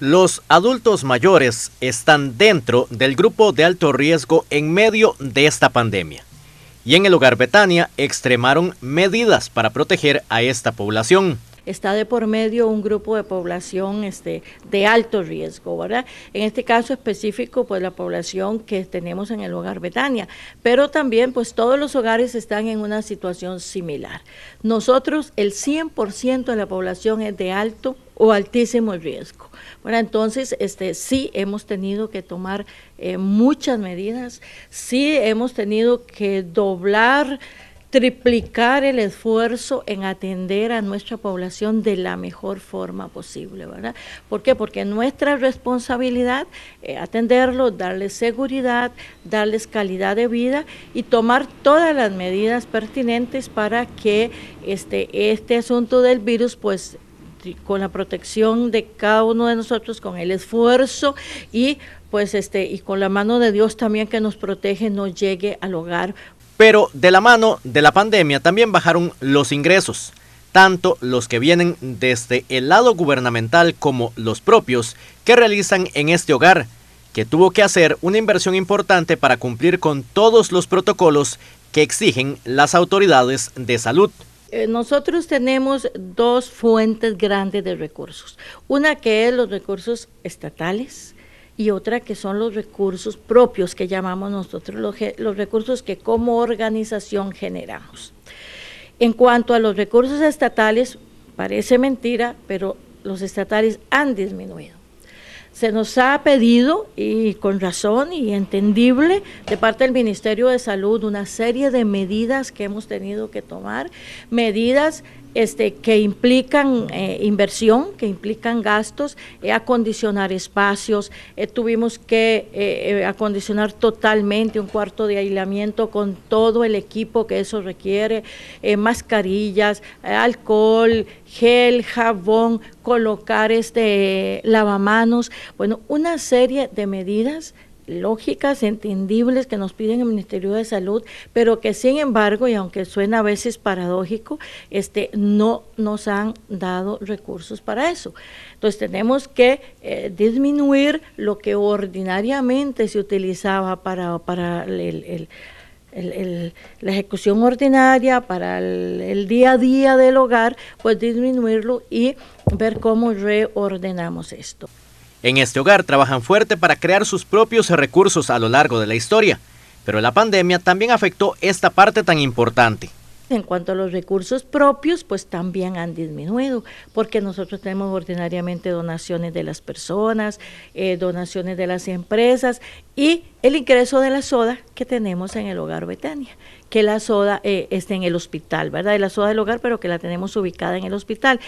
Los adultos mayores están dentro del grupo de alto riesgo en medio de esta pandemia. Y en el hogar Betania extremaron medidas para proteger a esta población está de por medio un grupo de población este, de alto riesgo, ¿verdad? En este caso específico, pues la población que tenemos en el hogar Betania, pero también pues todos los hogares están en una situación similar. Nosotros, el 100% de la población es de alto o altísimo riesgo. Bueno, entonces este, sí hemos tenido que tomar eh, muchas medidas, sí hemos tenido que doblar triplicar el esfuerzo en atender a nuestra población de la mejor forma posible, ¿verdad? ¿Por qué? Porque nuestra responsabilidad es eh, atenderlo, darles seguridad, darles calidad de vida y tomar todas las medidas pertinentes para que este, este asunto del virus pues con la protección de cada uno de nosotros, con el esfuerzo y pues este y con la mano de Dios también que nos protege no llegue al hogar pero de la mano de la pandemia también bajaron los ingresos, tanto los que vienen desde el lado gubernamental como los propios que realizan en este hogar, que tuvo que hacer una inversión importante para cumplir con todos los protocolos que exigen las autoridades de salud. Eh, nosotros tenemos dos fuentes grandes de recursos. Una que es los recursos estatales, y otra que son los recursos propios que llamamos nosotros, los, recursos que como organización generamos. En cuanto a los recursos estatales, parece mentira, pero los estatales han disminuido. Se nos ha pedido, y con razón y entendible, de parte del Ministerio de Salud una serie de medidas que hemos tenido que tomar, medidas este, que implican eh, inversión, que implican gastos, eh, acondicionar espacios. Eh, tuvimos que acondicionar totalmente un cuarto de aislamiento con todo el equipo que eso requiere, mascarillas, alcohol, gel, jabón, colocar este lavamanos, bueno, una serie de medidas lógicas, entendibles que nos piden el Ministerio de Salud, pero que sin embargo, y aunque suena a veces paradójico, este, no nos han dado recursos para eso. Entonces tenemos que eh, disminuir lo que ordinariamente se utilizaba para, para la ejecución ordinaria, para el, día a día del hogar, pues disminuirlo y ver cómo reordenamos esto. En este hogar trabajan fuerte para crear sus propios recursos a lo largo de la historia, pero la pandemia también afectó esta parte tan importante. En cuanto a los recursos propios, pues también han disminuido, porque nosotros tenemos ordinariamente donaciones de las personas, eh, donaciones de las empresas y el ingreso de la soda que tenemos en el hogar Betania, que la soda eh, está en el hospital, ¿verdad? De la soda del hogar, pero que la tenemos ubicada en el hospital.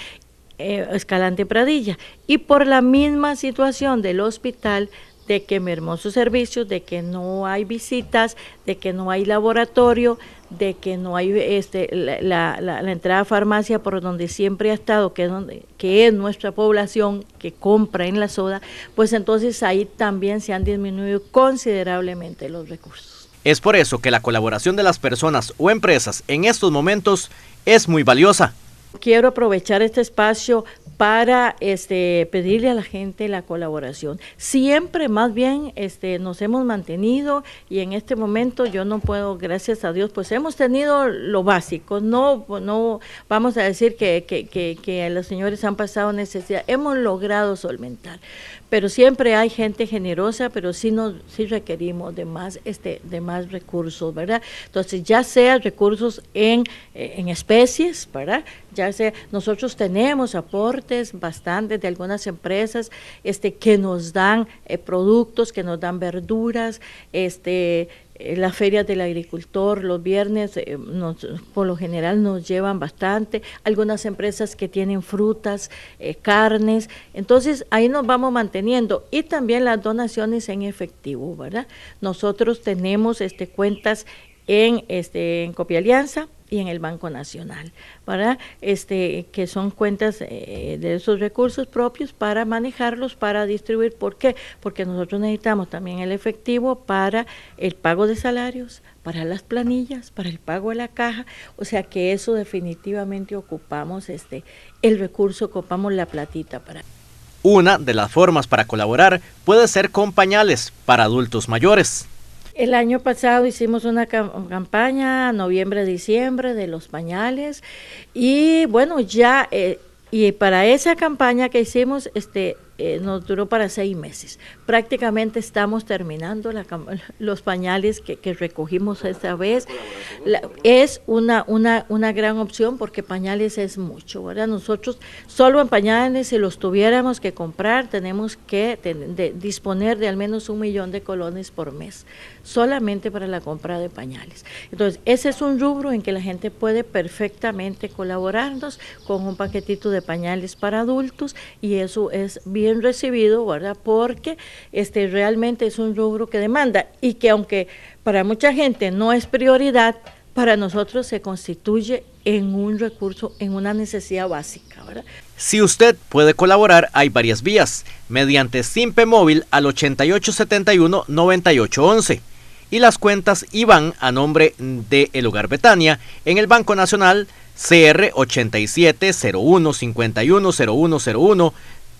Eh, Escalante Pradilla. Y por la misma situación del hospital, de que mermó sus servicios, de que no hay visitas, de que no hay laboratorio, de que no hay este, la, entrada a farmacia por donde siempre ha estado, que que es nuestra población que compra en la soda, pues entonces ahí también se han disminuido considerablemente los recursos. Es por eso que la colaboración de las personas o empresas en estos momentos es muy valiosa Quiero aprovechar este espacio para este, pedirle a la gente la colaboración. Siempre más bien este, nos hemos mantenido y en este momento yo no puedo, gracias a Dios, pues hemos tenido lo básico. No, no vamos a decir que, que los señores han pasado necesidad. Hemos logrado solventar pero siempre hay gente generosa, pero sí, nos, requerimos de más, este, de más recursos, ¿verdad? Entonces, ya sea recursos en, especies, ¿verdad? Ya sea, nosotros tenemos aportes bastantes de algunas empresas este, que nos dan eh, productos, que nos dan verduras, este, eh, las ferias del agricultor los viernes eh, por lo general nos llevan bastante, algunas empresas que tienen frutas, eh, carnes, entonces ahí nos vamos manteniendo y también las donaciones en efectivo, ¿verdad? Nosotros tenemos este, cuentas en, este, en Copialianza, Alianza, y en el Banco Nacional, ¿verdad? Este, que son cuentas eh, de esos recursos propios para manejarlos, para distribuir. ¿Por qué? Porque nosotros necesitamos también el efectivo para el pago de salarios, para las planillas, para el pago de la caja, o sea que eso definitivamente ocupamos este el recurso, ocupamos la platita para una de las formas para colaborar puede ser con pañales para adultos mayores. El año pasado hicimos una campaña, noviembre-diciembre, de los pañales. Y bueno, ya, eh, y para esa campaña que hicimos, este, eh, nos duró para seis meses. Prácticamente estamos terminando los pañales que, recogimos esta vez. es una, una, gran opción porque pañales es mucho, ¿verdad? Nosotros solo en pañales, si los tuviéramos que comprar, tenemos que disponer de al menos un millón de colones por mes, solamente para la compra de pañales. Entonces, ese es un rubro en que la gente puede perfectamente colaborarnos con un paquetito de pañales para adultos y eso es bien recibido, ¿verdad? Porque este, realmente es un rubro que demanda y que aunque para mucha gente no es prioridad, para nosotros se constituye en un recurso, en una necesidad básica. Si usted puede colaborar, hay varias vías, mediante Simpe Móvil al 8871-9811 y las cuentas IBAN a nombre de El Hogar Betania en el Banco Nacional CR 510101.